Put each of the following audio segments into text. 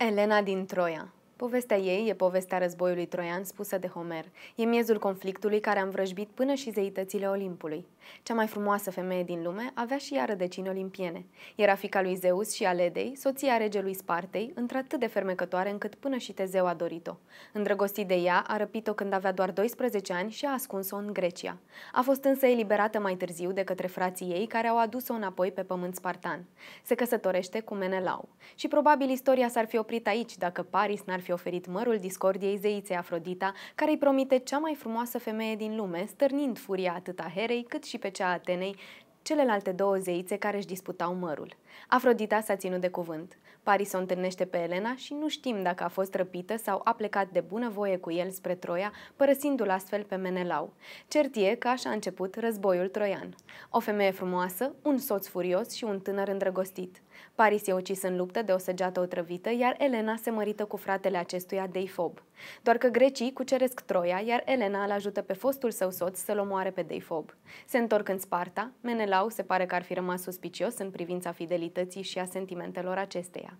Elena din Troia Povestea ei e povestea războiului troian spusă de Homer. E miezul conflictului care a învrăjbit până și zeitățile Olimpului. Cea mai frumoasă femeie din lume avea și ea rădăcini olimpiene. Era fica lui Zeus și a Ledei, soția regelui Spartei, într-atât de fermecătoare încât până și Tezeu a dorit-o. Îndrăgostit de ea, a răpit-o când avea doar 12 ani și a ascuns-o în Grecia. A fost însă eliberată mai târziu de către frații ei care au adus-o înapoi pe pământ spartan. Se căsătorește cu Menelau. Și probabil istoria s-ar fi oprit aici dacă Paris n-ar fi fi oferit mărul discordiei zeiței Afrodita, care îi promite cea mai frumoasă femeie din lume, stârnind furia atât a Herei cât și pe cea a Atenei, celelalte două zeițe care își disputau mărul. Afrodita s-a ținut de cuvânt. Paris o întâlnește pe Elena și nu știm dacă a fost răpită sau a plecat de bunăvoie cu el spre Troia, părăsindu-l astfel pe Menelau. Cert e că așa a început războiul troian. O femeie frumoasă, un soț furios și un tânăr îndrăgostit. Paris e ucis în luptă de o săgeată otrăvită, iar Elena se mărită cu fratele acestuia Deifob. Doar că grecii cuceresc Troia, iar Elena îl ajută pe fostul său soț să-l omoare pe Deifob. Se întorc în Sparta, Menelau se pare că ar fi rămas suspicios în privința fidelității și a sentimentelor acesteia.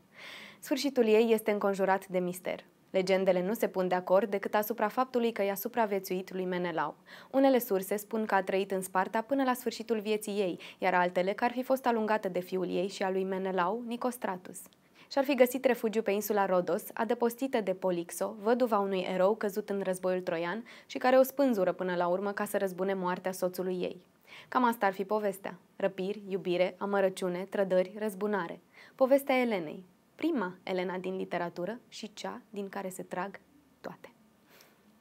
Sfârșitul ei este înconjurat de mister. Legendele nu se pun de acord decât asupra faptului că i-a supraviețuit lui Menelau. Unele surse spun că a trăit în Sparta până la sfârșitul vieții ei, iar altele că ar fi fost alungată de fiul ei și a lui Menelau, Nicostratus și-ar fi găsit refugiu pe insula Rodos, adăpostită de Polixo, văduva unui erou căzut în războiul troian și care o spânzură până la urmă ca să răzbune moartea soțului ei. Cam asta ar fi povestea. Răpiri, iubire, amărăciune, trădări, răzbunare. Povestea Elenei, prima Elena din literatură și cea din care se trag toate.